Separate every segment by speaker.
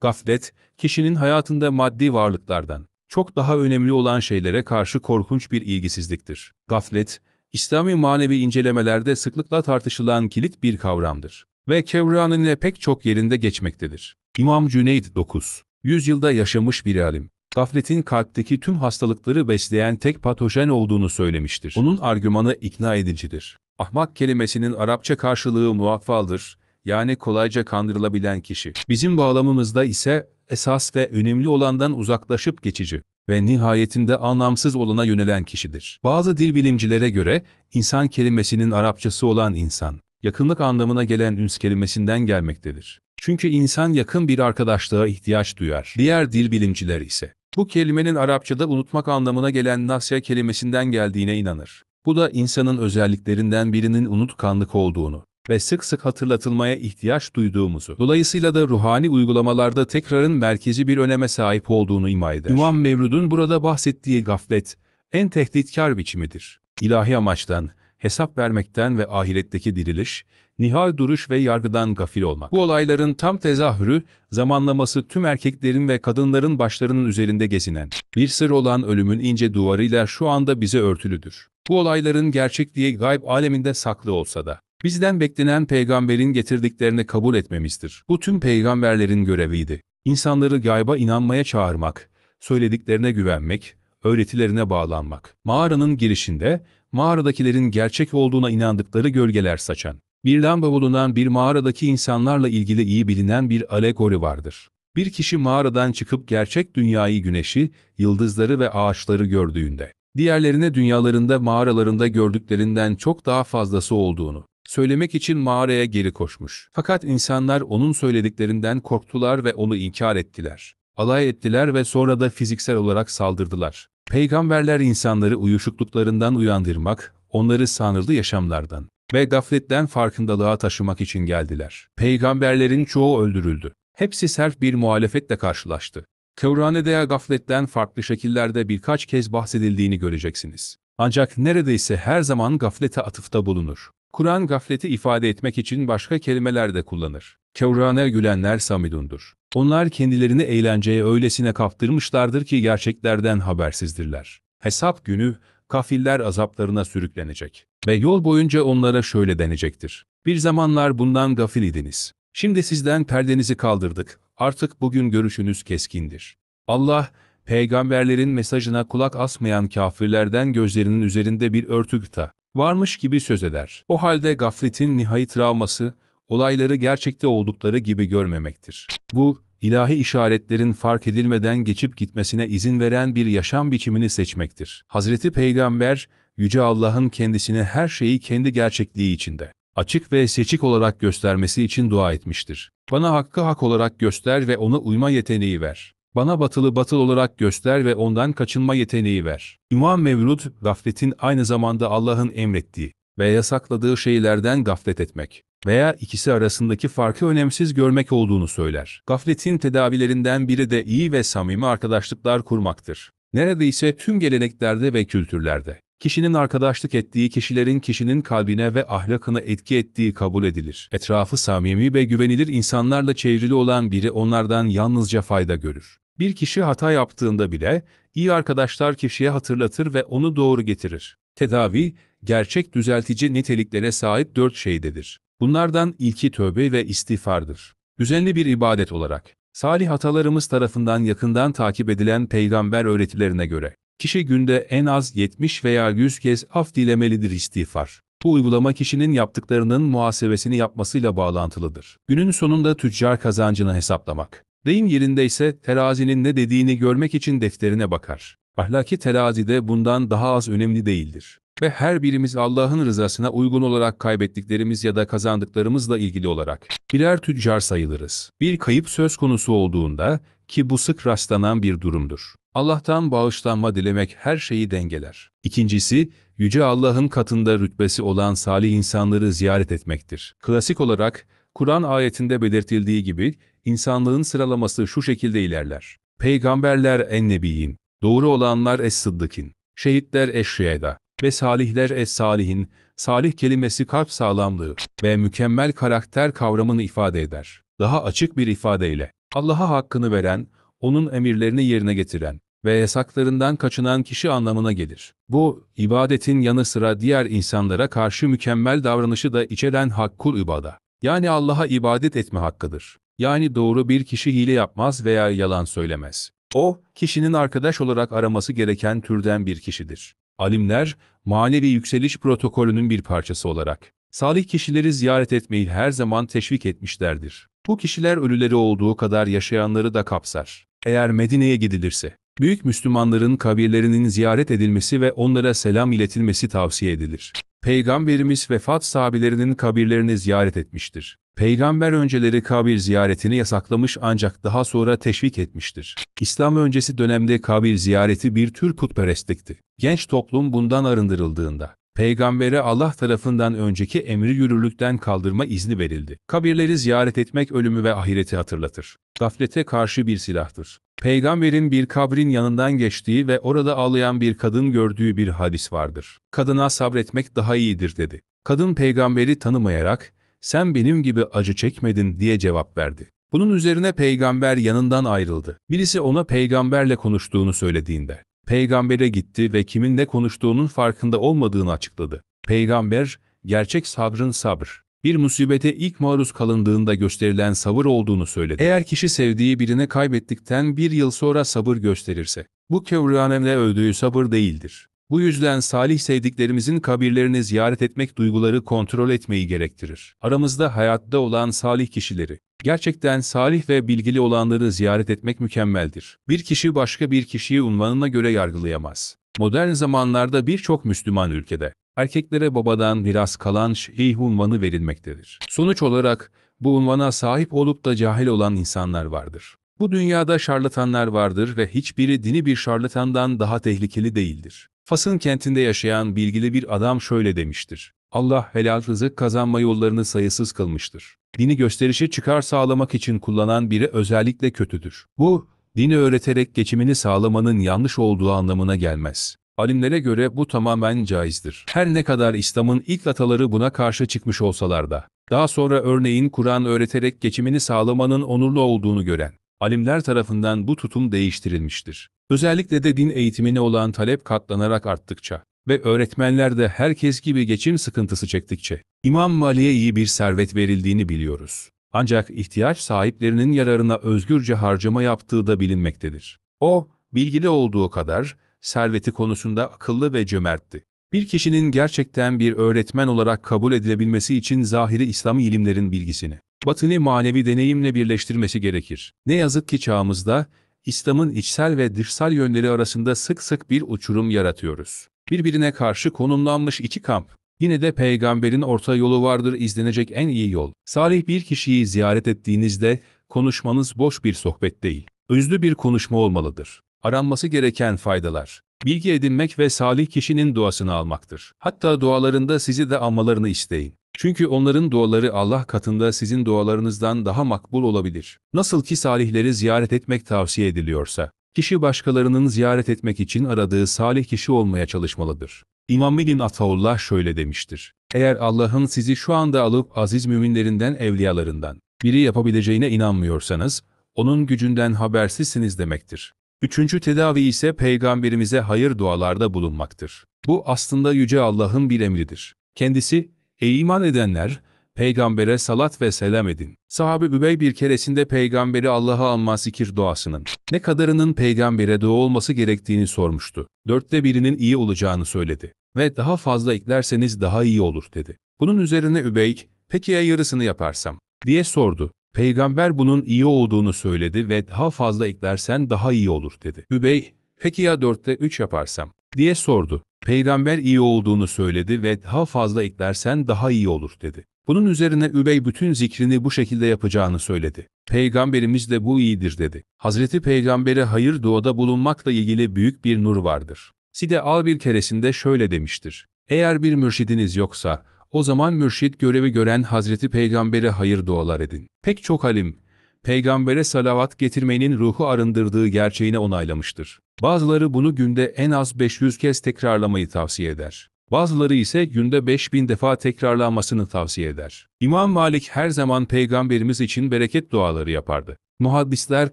Speaker 1: Gaflet, kişinin hayatında maddi varlıklardan, çok daha önemli olan şeylere karşı korkunç bir ilgisizliktir. Gaflet, İslami manevi incelemelerde sıklıkla tartışılan kilit bir kavramdır ve Kevran'ın pek çok yerinde geçmektedir. İmam Cüneyd 9. Yüzyılda yaşamış bir alim. Gafletin kalpteki tüm hastalıkları besleyen tek patojen olduğunu söylemiştir. Onun argümanı ikna edicidir. Ahmak kelimesinin Arapça karşılığı muaffaldır yani kolayca kandırılabilen kişi. Bizim bağlamımızda ise esas ve önemli olandan uzaklaşıp geçici ve nihayetinde anlamsız olana yönelen kişidir. Bazı dil bilimcilere göre insan kelimesinin Arapçası olan insan, yakınlık anlamına gelen üns kelimesinden gelmektedir. Çünkü insan yakın bir arkadaşlığa ihtiyaç duyar. Diğer dil bilimciler ise bu kelimenin Arapçada unutmak anlamına gelen nasya kelimesinden geldiğine inanır. Bu da insanın özelliklerinden birinin unutkanlık olduğunu ve sık sık hatırlatılmaya ihtiyaç duyduğumuzu, dolayısıyla da ruhani uygulamalarda tekrarın merkezi bir öneme sahip olduğunu ima eder. İmam Mevlud'un burada bahsettiği gaflet, en tehditkar biçimidir. İlahi amaçtan, hesap vermekten ve ahiretteki diriliş, nihal duruş ve yargıdan gafil olmak. Bu olayların tam tezahürü, zamanlaması tüm erkeklerin ve kadınların başlarının üzerinde gezinen, bir sır olan ölümün ince duvarıyla şu anda bize örtülüdür. Bu olayların gerçekliği gayb aleminde saklı olsa da, Bizden beklenen peygamberin getirdiklerini kabul etmemizdir. Bu tüm peygamberlerin göreviydi. İnsanları gayba inanmaya çağırmak, söylediklerine güvenmek, öğretilerine bağlanmak. Mağaranın girişinde, mağaradakilerin gerçek olduğuna inandıkları gölgeler saçan, bir lamba bulunan bir mağaradaki insanlarla ilgili iyi bilinen bir alegori vardır. Bir kişi mağaradan çıkıp gerçek dünyayı güneşi, yıldızları ve ağaçları gördüğünde, diğerlerine dünyalarında mağaralarında gördüklerinden çok daha fazlası olduğunu, söylemek için mağaraya geri koşmuş. Fakat insanlar onun söylediklerinden korktular ve onu inkar ettiler. Alay ettiler ve sonra da fiziksel olarak saldırdılar. Peygamberler insanları uyuşukluklarından uyandırmak, onları sanırlı yaşamlardan ve gafletten farkındalığa taşımak için geldiler. Peygamberlerin çoğu öldürüldü. Hepsi sert bir muhalefetle karşılaştı. Kur'an'da gafletten farklı şekillerde birkaç kez bahsedildiğini göreceksiniz. Ancak neredeyse her zaman gaflete atıfta bulunur. Kur'an gafleti ifade etmek için başka kelimeler de kullanır. Kur'an'a gülenler samidundur. Onlar kendilerini eğlenceye öylesine kaptırmışlardır ki gerçeklerden habersizdirler. Hesap günü kafiller azaplarına sürüklenecek ve yol boyunca onlara şöyle denecektir. Bir zamanlar bundan gafil idiniz. Şimdi sizden perdenizi kaldırdık. Artık bugün görüşünüz keskindir. Allah, peygamberlerin mesajına kulak asmayan kafirlerden gözlerinin üzerinde bir örtü gıta varmış gibi söz eder. O halde gafletin nihai travması, olayları gerçekte oldukları gibi görmemektir. Bu, ilahi işaretlerin fark edilmeden geçip gitmesine izin veren bir yaşam biçimini seçmektir. Hazreti Peygamber, Yüce Allah'ın kendisine her şeyi kendi gerçekliği içinde, açık ve seçik olarak göstermesi için dua etmiştir. Bana hakkı hak olarak göster ve ona uyma yeteneği ver. Bana batılı batıl olarak göster ve ondan kaçınma yeteneği ver. İmam Mevlud, gafletin aynı zamanda Allah'ın emrettiği ve yasakladığı şeylerden gaflet etmek veya ikisi arasındaki farkı önemsiz görmek olduğunu söyler. Gafletin tedavilerinden biri de iyi ve samimi arkadaşlıklar kurmaktır. Neredeyse tüm geleneklerde ve kültürlerde Kişinin arkadaşlık ettiği kişilerin kişinin kalbine ve ahlakına etki ettiği kabul edilir. Etrafı samimi ve güvenilir insanlarla çevrili olan biri onlardan yalnızca fayda görür. Bir kişi hata yaptığında bile iyi arkadaşlar kişiye hatırlatır ve onu doğru getirir. Tedavi, gerçek düzeltici niteliklere sahip dört şeydedir. Bunlardan ilki tövbe ve istiğfardır. Düzenli bir ibadet olarak, salih hatalarımız tarafından yakından takip edilen peygamber öğretilerine göre, Kişi günde en az 70 veya 100 kez af dilemelidir istiğfar. Bu uygulama kişinin yaptıklarının muhasebesini yapmasıyla bağlantılıdır. Günün sonunda tüccar kazancını hesaplamak. Deyim yerinde ise terazinin ne dediğini görmek için defterine bakar. Ahlaki terazi de bundan daha az önemli değildir. Ve her birimiz Allah'ın rızasına uygun olarak kaybettiklerimiz ya da kazandıklarımızla ilgili olarak birer tüccar sayılırız. Bir kayıp söz konusu olduğunda ki bu sık rastlanan bir durumdur. Allah'tan bağışlanma dilemek her şeyi dengeler. İkincisi, Yüce Allah'ın katında rütbesi olan salih insanları ziyaret etmektir. Klasik olarak, Kur'an ayetinde belirtildiği gibi, insanlığın sıralaması şu şekilde ilerler. Peygamberler ennebiyin, doğru olanlar es-sıddıkin, şehitler eşşiyeda ve salihler es-salihin, salih kelimesi kalp sağlamlığı ve mükemmel karakter kavramını ifade eder. Daha açık bir ifadeyle, Allah'a hakkını veren, onun emirlerini yerine getiren ve yasaklarından kaçınan kişi anlamına gelir. Bu, ibadetin yanı sıra diğer insanlara karşı mükemmel davranışı da içeren hakkul ibada. Yani Allah'a ibadet etme hakkıdır. Yani doğru bir kişi hile yapmaz veya yalan söylemez. O, kişinin arkadaş olarak araması gereken türden bir kişidir. Alimler, manevi yükseliş protokolünün bir parçası olarak, salih kişileri ziyaret etmeyi her zaman teşvik etmişlerdir. Bu kişiler ölüleri olduğu kadar yaşayanları da kapsar. Eğer Medine'ye gidilirse, büyük Müslümanların kabirlerinin ziyaret edilmesi ve onlara selam iletilmesi tavsiye edilir. Peygamberimiz vefat sahabelerinin kabirlerini ziyaret etmiştir. Peygamber önceleri kabir ziyaretini yasaklamış ancak daha sonra teşvik etmiştir. İslam öncesi dönemde kabir ziyareti bir tür putperestlikti. Genç toplum bundan arındırıldığında, Peygambere Allah tarafından önceki emri yürürlükten kaldırma izni verildi. Kabirleri ziyaret etmek ölümü ve ahireti hatırlatır. Gaflete karşı bir silahtır. Peygamberin bir kabrin yanından geçtiği ve orada ağlayan bir kadın gördüğü bir hadis vardır. Kadına sabretmek daha iyidir dedi. Kadın peygamberi tanımayarak, sen benim gibi acı çekmedin diye cevap verdi. Bunun üzerine peygamber yanından ayrıldı. Birisi ona peygamberle konuştuğunu söylediğinde, peygambere gitti ve kimin ne konuştuğunun farkında olmadığını açıkladı. Peygamber, gerçek sabrın sabır. Bir musibete ilk maruz kalındığında gösterilen sabır olduğunu söyledi. Eğer kişi sevdiği birine kaybettikten bir yıl sonra sabır gösterirse, bu kevranemle öldüğü sabır değildir. Bu yüzden salih sevdiklerimizin kabirlerini ziyaret etmek duyguları kontrol etmeyi gerektirir. Aramızda hayatta olan salih kişileri, gerçekten salih ve bilgili olanları ziyaret etmek mükemmeldir. Bir kişi başka bir kişiyi unvanına göre yargılayamaz. Modern zamanlarda birçok Müslüman ülkede erkeklere babadan miras kalan şeyh unvanı verilmektedir. Sonuç olarak bu unvana sahip olup da cahil olan insanlar vardır. Bu dünyada şarlatanlar vardır ve hiçbiri dini bir şarlatandan daha tehlikeli değildir. Fas'ın kentinde yaşayan bilgili bir adam şöyle demiştir. Allah helal rızık kazanma yollarını sayısız kılmıştır. Dini gösterişe çıkar sağlamak için kullanan biri özellikle kötüdür. Bu, dini öğreterek geçimini sağlamanın yanlış olduğu anlamına gelmez. Alimlere göre bu tamamen caizdir. Her ne kadar İslam'ın ilk ataları buna karşı çıkmış olsalar da, daha sonra örneğin Kur'an öğreterek geçimini sağlamanın onurlu olduğunu gören, alimler tarafından bu tutum değiştirilmiştir. Özellikle de din eğitimine olan talep katlanarak arttıkça ve öğretmenler de herkes gibi geçim sıkıntısı çektikçe İmam Mali'ye iyi bir servet verildiğini biliyoruz. Ancak ihtiyaç sahiplerinin yararına özgürce harcama yaptığı da bilinmektedir. O, bilgili olduğu kadar serveti konusunda akıllı ve cömertti. Bir kişinin gerçekten bir öğretmen olarak kabul edilebilmesi için zahiri İslam ilimlerin bilgisini Batını manevi deneyimle birleştirmesi gerekir. Ne yazık ki çağımızda, İslam'ın içsel ve dışsal yönleri arasında sık sık bir uçurum yaratıyoruz. Birbirine karşı konumlanmış iki kamp. Yine de peygamberin orta yolu vardır izlenecek en iyi yol. Salih bir kişiyi ziyaret ettiğinizde konuşmanız boş bir sohbet değil. Özlü bir konuşma olmalıdır. Aranması gereken faydalar. Bilgi edinmek ve salih kişinin duasını almaktır. Hatta dualarında sizi de almalarını isteyin. Çünkü onların duaları Allah katında sizin dualarınızdan daha makbul olabilir. Nasıl ki salihleri ziyaret etmek tavsiye ediliyorsa, kişi başkalarının ziyaret etmek için aradığı salih kişi olmaya çalışmalıdır. İmam Bilin Ataullah şöyle demiştir. Eğer Allah'ın sizi şu anda alıp aziz müminlerinden evliyalarından biri yapabileceğine inanmıyorsanız, onun gücünden habersizsiniz demektir. Üçüncü tedavi ise peygamberimize hayır dualarda bulunmaktır. Bu aslında Yüce Allah'ın bir emridir. Kendisi, Ey iman edenler! Peygambere salat ve selam edin. Sahabe Übey bir keresinde peygamberi Allah'a anma zikir duasının ne kadarının peygambere dua olması gerektiğini sormuştu. Dörtte birinin iyi olacağını söyledi ve daha fazla eklerseniz daha iyi olur dedi. Bunun üzerine Übey, peki ya yarısını yaparsam diye sordu. Peygamber bunun iyi olduğunu söyledi ve daha fazla eklersen daha iyi olur dedi. Übey, peki ya dörtte üç yaparsam diye sordu. Peygamber iyi olduğunu söyledi ve daha fazla eklersen daha iyi olur dedi. Bunun üzerine Übey bütün zikrini bu şekilde yapacağını söyledi. Peygamberimiz de bu iyidir dedi. Hazreti Peygamber'e hayır duada bulunmakla ilgili büyük bir nur vardır. Side al bir keresinde şöyle demiştir. Eğer bir mürşidiniz yoksa, o zaman mürşid görevi gören Hazreti Peygamber'e hayır dualar edin. Pek çok alim, peygambere salavat getirmenin ruhu arındırdığı gerçeğini onaylamıştır. Bazıları bunu günde en az 500 kez tekrarlamayı tavsiye eder. Bazıları ise günde 5000 defa tekrarlanmasını tavsiye eder. İmam Malik her zaman peygamberimiz için bereket duaları yapardı. Muhaddisler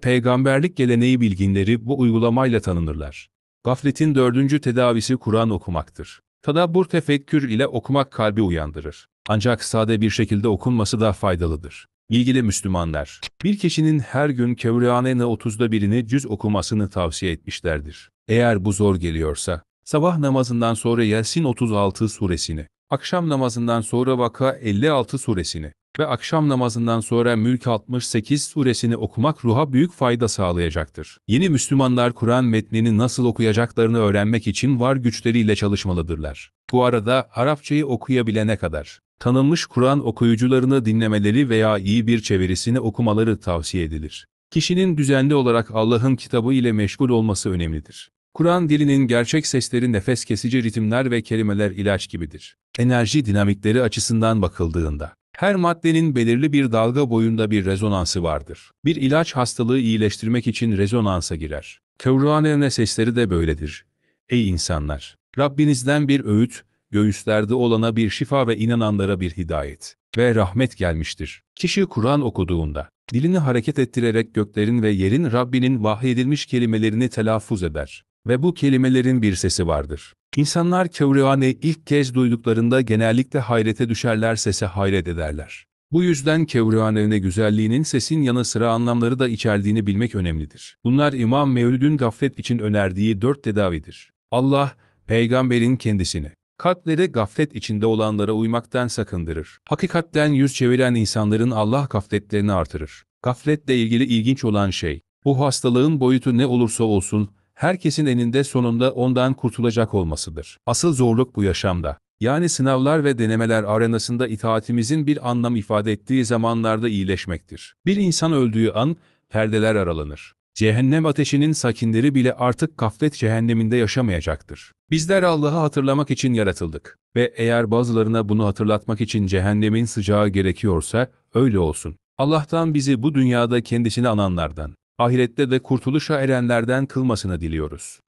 Speaker 1: peygamberlik geleneği bilginleri bu uygulamayla tanınırlar. Gafletin dördüncü tedavisi Kur'an okumaktır. Tadabbur tefekkür ile okumak kalbi uyandırır. Ancak sade bir şekilde okunması da faydalıdır. İlgili Müslümanlar, bir kişinin her gün Kevriyanene 30'da birini cüz okumasını tavsiye etmişlerdir. Eğer bu zor geliyorsa, sabah namazından sonra Yasin 36 suresini, akşam namazından sonra Vaka 56 suresini ve akşam namazından sonra Mülk 68 suresini okumak ruha büyük fayda sağlayacaktır. Yeni Müslümanlar Kur'an metnini nasıl okuyacaklarını öğrenmek için var güçleriyle çalışmalıdırlar. Bu arada Arapçayı okuyabilene kadar tanınmış Kur'an okuyucularını dinlemeleri veya iyi bir çevirisini okumaları tavsiye edilir. Kişinin düzenli olarak Allah'ın kitabı ile meşgul olması önemlidir. Kur'an dilinin gerçek sesleri nefes kesici ritimler ve kelimeler ilaç gibidir. Enerji dinamikleri açısından bakıldığında, her maddenin belirli bir dalga boyunda bir rezonansı vardır. Bir ilaç hastalığı iyileştirmek için rezonansa girer. Kur'an'ın sesleri de böyledir. Ey insanlar! Rabbinizden bir öğüt, göğüslerde olana bir şifa ve inananlara bir hidayet ve rahmet gelmiştir. Kişi Kur'an okuduğunda, dilini hareket ettirerek göklerin ve yerin Rabbinin vahyedilmiş kelimelerini telaffuz eder ve bu kelimelerin bir sesi vardır. İnsanlar Kur'an'ı ilk kez duyduklarında genellikle hayrete düşerler sese hayret ederler. Bu yüzden Kevrihane'ne güzelliğinin sesin yanı sıra anlamları da içerdiğini bilmek önemlidir. Bunlar İmam Mevlüd'ün gaflet için önerdiği dört tedavidir. Allah, peygamberin kendisini, kalpleri gaflet içinde olanlara uymaktan sakındırır. Hakikatten yüz çeviren insanların Allah gafletlerini artırır. Gafletle ilgili ilginç olan şey, bu hastalığın boyutu ne olursa olsun, herkesin eninde sonunda ondan kurtulacak olmasıdır. Asıl zorluk bu yaşamda. Yani sınavlar ve denemeler arenasında itaatimizin bir anlam ifade ettiği zamanlarda iyileşmektir. Bir insan öldüğü an perdeler aralanır. Cehennem ateşinin sakinleri bile artık kaflet cehenneminde yaşamayacaktır. Bizler Allah'ı hatırlamak için yaratıldık ve eğer bazılarına bunu hatırlatmak için cehennemin sıcağı gerekiyorsa öyle olsun. Allah'tan bizi bu dünyada kendisini ananlardan, ahirette de kurtuluşa erenlerden kılmasını diliyoruz.